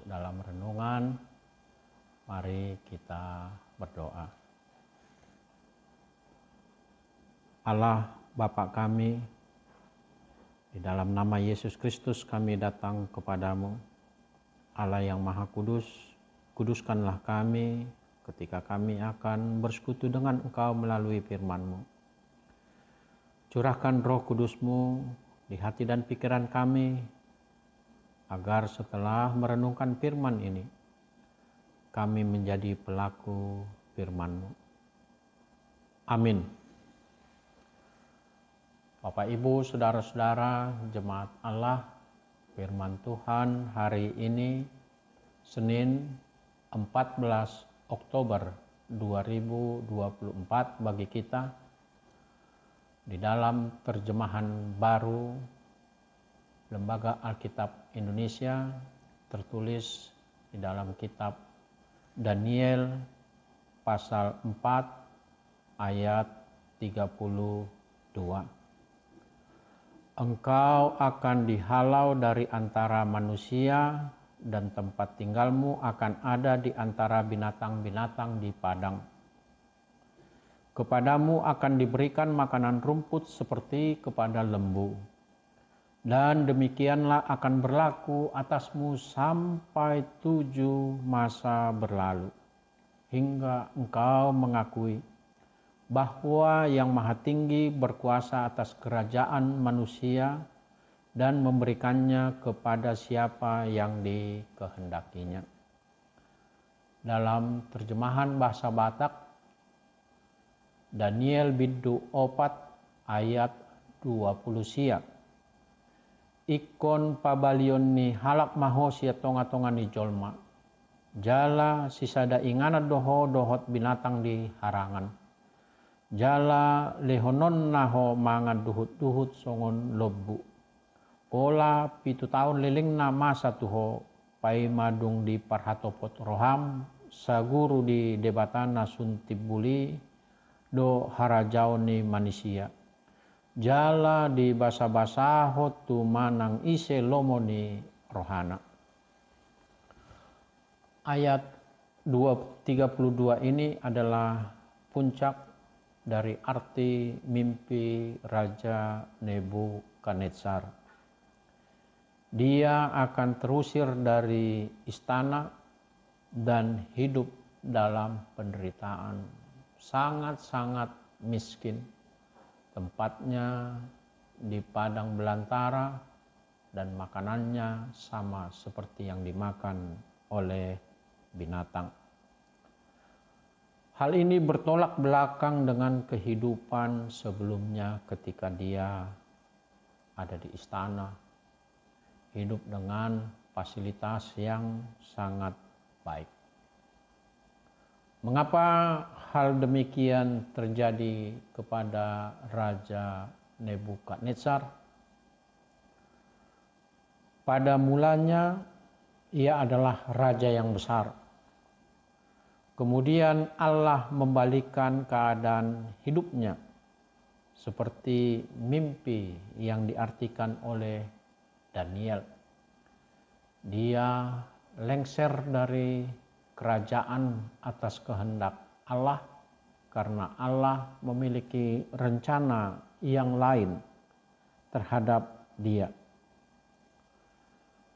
masuk dalam renungan, mari kita berdoa. Allah Bapa kami, di dalam nama Yesus Kristus kami datang kepadamu. Allah yang Maha Kudus, kuduskanlah kami ketika kami akan bersekutu dengan Engkau melalui Firmanmu Curahkan roh Kudusmu di hati dan pikiran kami agar setelah merenungkan firman ini, kami menjadi pelaku firman-Mu. Amin. Bapak, Ibu, Saudara-saudara, Jemaat Allah, Firman Tuhan hari ini, Senin 14 Oktober 2024 bagi kita, di dalam terjemahan baru Lembaga Alkitab Indonesia tertulis di dalam kitab Daniel pasal 4 ayat 32. Engkau akan dihalau dari antara manusia dan tempat tinggalmu akan ada di antara binatang-binatang di padang. Kepadamu akan diberikan makanan rumput seperti kepada lembu dan demikianlah akan berlaku atasmu sampai tujuh masa berlalu, hingga engkau mengakui bahwa Yang Maha Tinggi berkuasa atas kerajaan manusia dan memberikannya kepada siapa yang dikehendakinya. Dalam terjemahan bahasa Batak, Daniel Biddu Opat ayat 20 siap ikon pabalion ni halak maho siya tonga-tonga ni jolma. Jala sisada inganat doho dohot binatang di harangan. Jala lehonon naho mangan duhut-duhut songon lobu. Pola pitu tahun na nama satuho pai madung di parhatopot roham saguru di debatana suntibuli do harajau ni manusia jala di basa basahot tu manang ise lomoni rohana. Ayat 232 32 ini adalah puncak dari arti mimpi Raja Nebu Nebukadnezar. Dia akan terusir dari istana dan hidup dalam penderitaan sangat-sangat miskin tempatnya di padang belantara dan makanannya sama seperti yang dimakan oleh binatang. Hal ini bertolak belakang dengan kehidupan sebelumnya ketika dia ada di istana, hidup dengan fasilitas yang sangat baik. Mengapa hal demikian terjadi kepada Raja Nebukadnezar? Pada mulanya ia adalah raja yang besar. Kemudian Allah membalikan keadaan hidupnya seperti mimpi yang diartikan oleh Daniel. Dia lengser dari kerajaan atas kehendak Allah karena Allah memiliki rencana yang lain terhadap dia.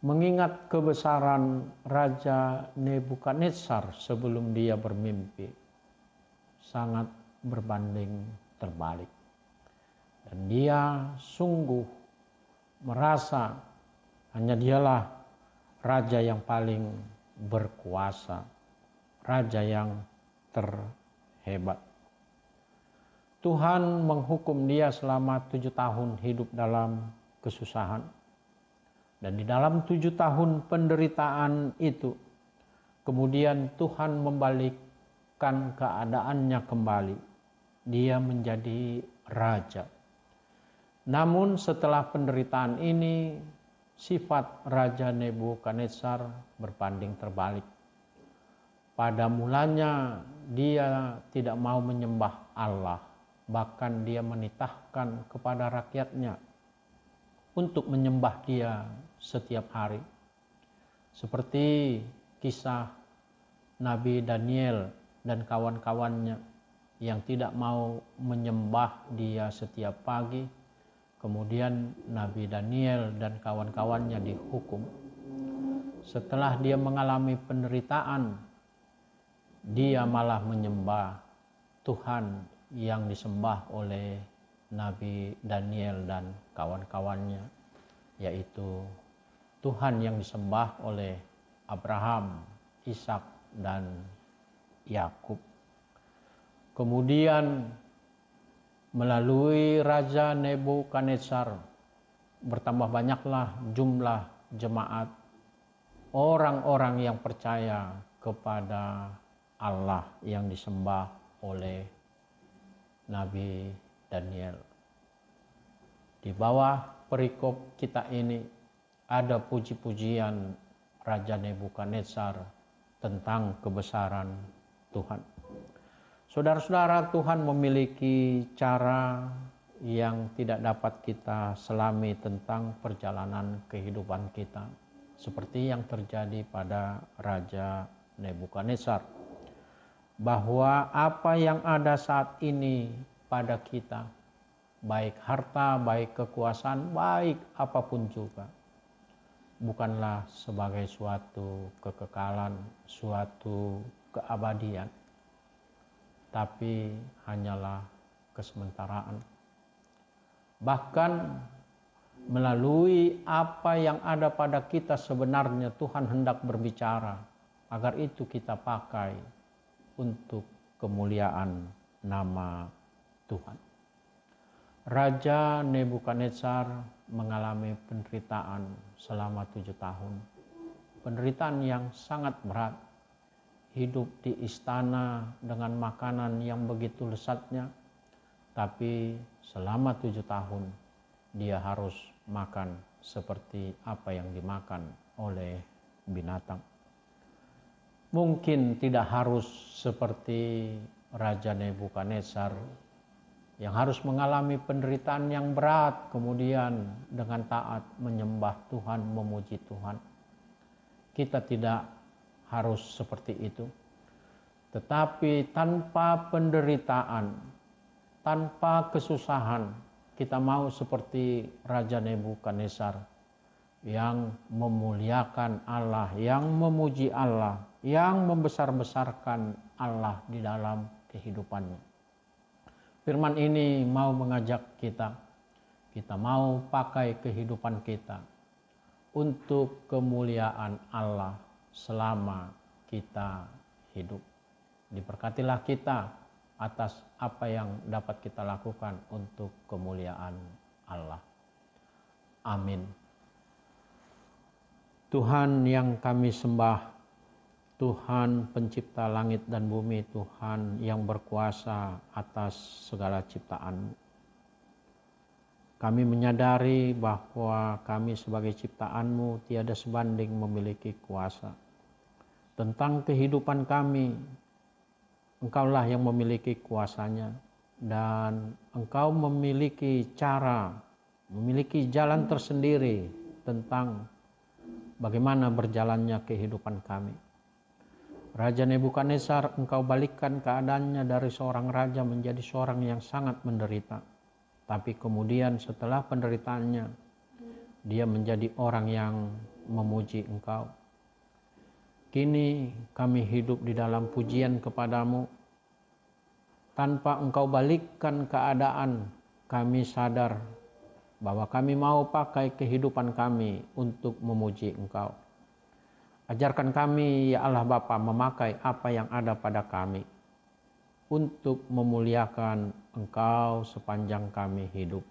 Mengingat kebesaran Raja Nebukadnezar sebelum dia bermimpi, sangat berbanding terbalik. Dan dia sungguh merasa hanya dialah raja yang paling berkuasa raja yang terhebat. Tuhan menghukum dia selama tujuh tahun hidup dalam kesusahan. Dan di dalam tujuh tahun penderitaan itu, kemudian Tuhan membalikkan keadaannya kembali. Dia menjadi raja. Namun setelah penderitaan ini, sifat Raja Nebuchadnezzar berbanding terbalik. Pada mulanya dia tidak mau menyembah Allah, bahkan dia menitahkan kepada rakyatnya untuk menyembah dia setiap hari. Seperti kisah Nabi Daniel dan kawan-kawannya yang tidak mau menyembah dia setiap pagi. Kemudian Nabi Daniel dan kawan-kawannya dihukum. Setelah dia mengalami penderitaan dia malah menyembah Tuhan yang disembah oleh Nabi Daniel dan kawan-kawannya, yaitu Tuhan yang disembah oleh Abraham, Ishak, dan Yakub. Kemudian melalui Raja Nebukadnezar bertambah banyaklah jumlah jemaat orang-orang yang percaya kepada Allah yang disembah oleh Nabi Daniel. Di bawah perikop kita ini ada puji-pujian Raja Nebukadnezar tentang kebesaran Tuhan. Saudara-saudara, Tuhan memiliki cara yang tidak dapat kita selami tentang perjalanan kehidupan kita, seperti yang terjadi pada Raja Nebukadnezar bahwa apa yang ada saat ini pada kita, baik harta, baik kekuasaan, baik apapun juga, bukanlah sebagai suatu kekekalan, suatu keabadian, tapi hanyalah kesementaraan. Bahkan melalui apa yang ada pada kita sebenarnya Tuhan hendak berbicara agar itu kita pakai untuk kemuliaan nama Tuhan. Raja Nebukadnezar mengalami penderitaan selama tujuh tahun. Penderitaan yang sangat berat. Hidup di istana dengan makanan yang begitu lesatnya. Tapi selama tujuh tahun dia harus makan seperti apa yang dimakan oleh binatang mungkin tidak harus seperti Raja Nebukadnezar yang harus mengalami penderitaan yang berat kemudian dengan taat menyembah Tuhan, memuji Tuhan. Kita tidak harus seperti itu. Tetapi tanpa penderitaan, tanpa kesusahan, kita mau seperti Raja Nebukadnezar yang memuliakan Allah, yang memuji Allah, yang membesar-besarkan Allah di dalam kehidupannya. Firman ini mau mengajak kita, kita mau pakai kehidupan kita untuk kemuliaan Allah selama kita hidup. Diberkatilah kita atas apa yang dapat kita lakukan untuk kemuliaan Allah. Amin. Tuhan yang kami sembah Tuhan pencipta langit dan bumi, Tuhan yang berkuasa atas segala ciptaan. Kami menyadari bahwa kami sebagai ciptaanmu tiada sebanding memiliki kuasa. Tentang kehidupan kami, engkaulah yang memiliki kuasanya. Dan engkau memiliki cara, memiliki jalan tersendiri tentang bagaimana berjalannya kehidupan kami. Raja Nebukadnezar, engkau balikkan keadaannya dari seorang raja menjadi seorang yang sangat menderita. Tapi kemudian setelah penderitaannya, dia menjadi orang yang memuji engkau. Kini kami hidup di dalam pujian kepadamu. Tanpa engkau balikkan keadaan, kami sadar bahwa kami mau pakai kehidupan kami untuk memuji engkau. Ajarkan kami, ya Allah Bapa, memakai apa yang ada pada kami untuk memuliakan Engkau sepanjang kami hidup.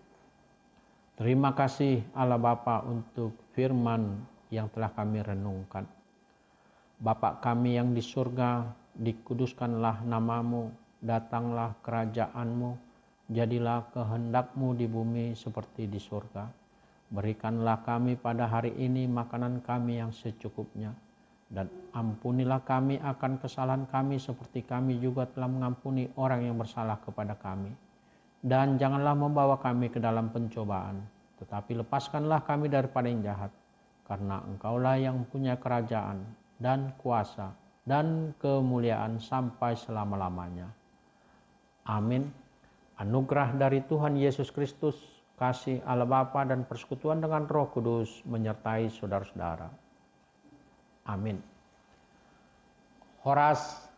Terima kasih Allah Bapa untuk firman yang telah kami renungkan. Bapa kami yang di surga, dikuduskanlah namamu, datanglah kerajaanmu, jadilah kehendakmu di bumi seperti di surga. Berikanlah kami pada hari ini makanan kami yang secukupnya. Dan ampunilah kami akan kesalahan kami seperti kami juga telah mengampuni orang yang bersalah kepada kami. Dan janganlah membawa kami ke dalam pencobaan, tetapi lepaskanlah kami daripada yang jahat. Karena engkaulah yang punya kerajaan dan kuasa dan kemuliaan sampai selama-lamanya. Amin. Anugerah dari Tuhan Yesus Kristus, kasih Allah Bapa dan persekutuan dengan Roh Kudus menyertai saudara-saudara. Amin. Horas